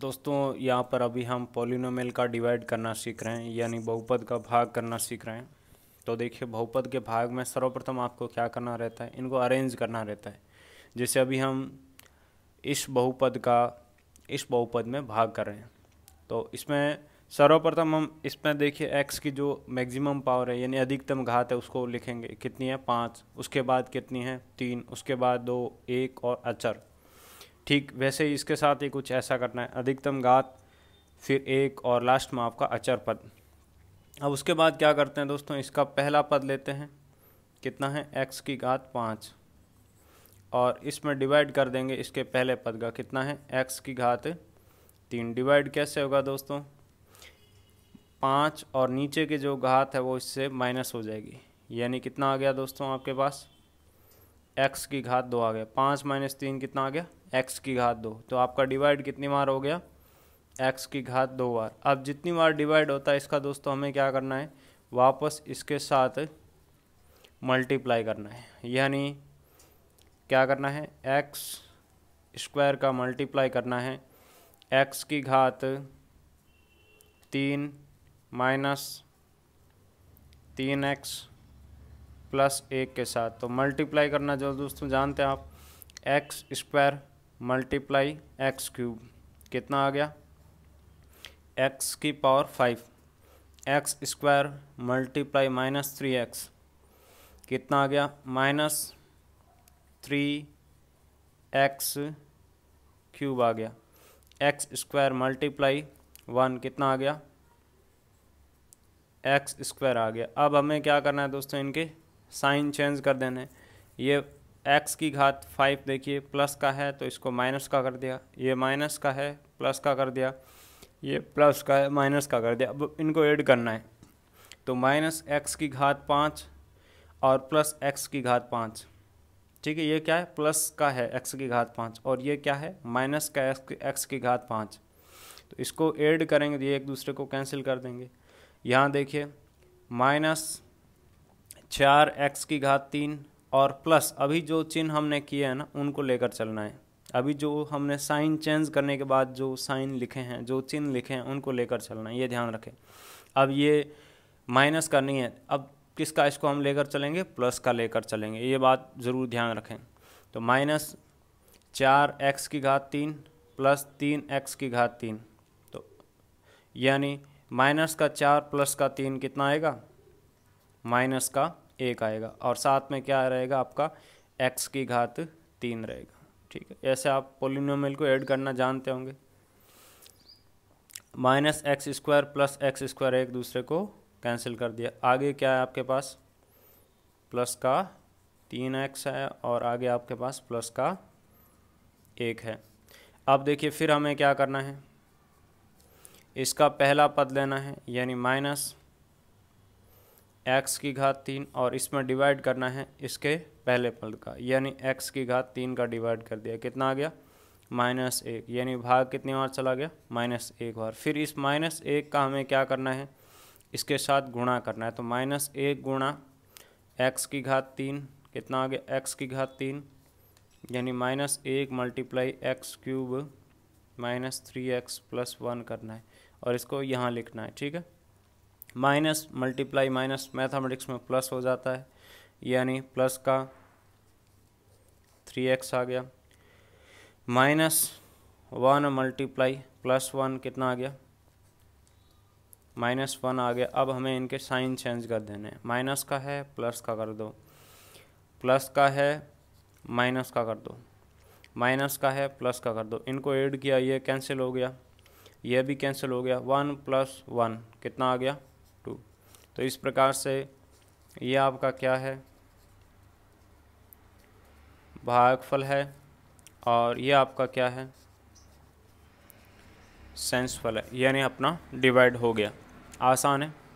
दोस्तों यहाँ पर अभी हम पोलिनोमेल का डिवाइड करना सीख रहे हैं यानी बहुपद का भाग करना सीख रहे हैं तो देखिए बहुपद के भाग में सर्वप्रथम आपको क्या करना रहता है इनको अरेंज करना रहता है जैसे अभी हम इस बहुपद का इस बहुपद में भाग कर रहे हैं तो इसमें सर्वप्रथम हम इसमें देखिए एक्स की जो मैक्सिमम पावर है यानी अधिकतम घात है उसको लिखेंगे कितनी है पाँच उसके बाद कितनी है तीन उसके बाद दो एक और अचर ठीक वैसे ही इसके साथ ही कुछ ऐसा करना है अधिकतम घात फिर एक और लास्ट में आपका अचर पद अब उसके बाद क्या करते हैं दोस्तों इसका पहला पद लेते हैं कितना है एक्स की घात पाँच और इसमें डिवाइड कर देंगे इसके पहले पद का कितना है एक्स की घात तीन डिवाइड कैसे होगा दोस्तों पाँच और नीचे की जो घात है वो इससे माइनस हो जाएगी यानी कितना आ गया दोस्तों आपके पास एक्स की घात दो आ गया पाँच माइनस तीन कितना आ गया एक्स की घात दो तो आपका डिवाइड कितनी बार हो गया एक्स की घात दो बार अब जितनी बार डिवाइड होता है इसका दोस्तों हमें क्या करना है वापस इसके साथ मल्टीप्लाई करना है यानी क्या करना है एक्स स्क्वायर का मल्टीप्लाई करना है एक्स की घात तीन माइनस तीन एक्स प्लस एक के साथ तो मल्टीप्लाई करना जो दोस्तों जानते हैं आप X square multiply X cube कितना आ गया एक्स की power five X square multiply minus three X कितना आ गया माइनस थ्री एक्स क्यूब आ गया एक्स स्क्वायर मल्टीप्लाई वन कितना आ गया एक्स स्क्वायर आ गया अब हमें क्या करना है दोस्तों इनके साइन चेंज कर देने ये एक्स की घात फाइव देखिए प्लस का है तो इसको माइनस का कर दिया ये माइनस का है प्लस का कर दिया ये प्लस का है माइनस का कर दिया अब इनको ऐड करना है तो माइनस एक्स की घात पाँच और प्लस एक्स की घात पाँच ठीक है ये क्या है प्लस का है एक्स की घात पाँच और ये क्या है माइनस का एक्स की घात पाँच तो इसको ऐड करेंगे तो ये एक दूसरे को कैंसिल कर देंगे यहाँ देखिए माइनस चार एक्स की घात तीन और प्लस अभी जो चिन्ह हमने किए हैं ना उनको लेकर चलना है अभी जो हमने साइन चेंज करने के बाद जो साइन लिखे हैं जो चिन्ह लिखे हैं उनको लेकर चलना है ये ध्यान रखें अब ये माइनस करनी है अब किसका इसको हम लेकर चलेंगे प्लस का लेकर चलेंगे ये बात ज़रूर ध्यान रखें तो माइनस चार एक्स की घात तीन प्लस तीन एक्स की घात तीन तो यानी माइनस का चार प्लस का तीन कितना आएगा माइनस का एक आएगा और साथ में क्या रहेगा आपका एक्स की घात तीन रहेगा ठीक है ऐसे आप पोलिनोमियल को ऐड करना जानते होंगे minus X square plus X square एक दूसरे को कैंसिल कर दिया आगे क्या है आपके पास प्लस का तीन एक्स है और आगे आपके पास प्लस का एक है अब देखिए फिर हमें क्या करना है इसका पहला पद लेना है यानी माइनस एक्स की घात तीन और इसमें डिवाइड करना है इसके पहले पद का यानी एक्स की घात तीन का डिवाइड कर दिया कितना आ गया माइनस एक यानी भाग कितनी बार चला गया माइनस एक बार फिर इस माइनस एक का हमें क्या करना है इसके साथ गुणा करना है तो माइनस एक गुणा एक्स की घात तीन कितना आ गया एक्स की घात तीन यानी माइनस एक multiply X cube minus three X plus one करना है और इसको यहाँ लिखना है ठीक है माइनस मल्टीप्लाई माइनस मैथमेटिक्स में प्लस हो जाता है यानी प्लस का थ्री एक्स आ गया minus one multiply plus one कितना आ गया माइनस वन आ गया अब हमें इनके साइन चेंज कर देने हैं माइनस का है प्लस का कर दो प्लस का है माइनस का कर दो माइनस का है प्लस का कर दो इनको ऐड किया ये कैंसिल हो गया ये भी कैंसिल हो गया वन प्लस वन कितना आ गया टू तो इस प्रकार से ये आपका क्या है भागफल है और ये आपका क्या है सेंसफल है यानी अपना डिवाइड हो गया आसान है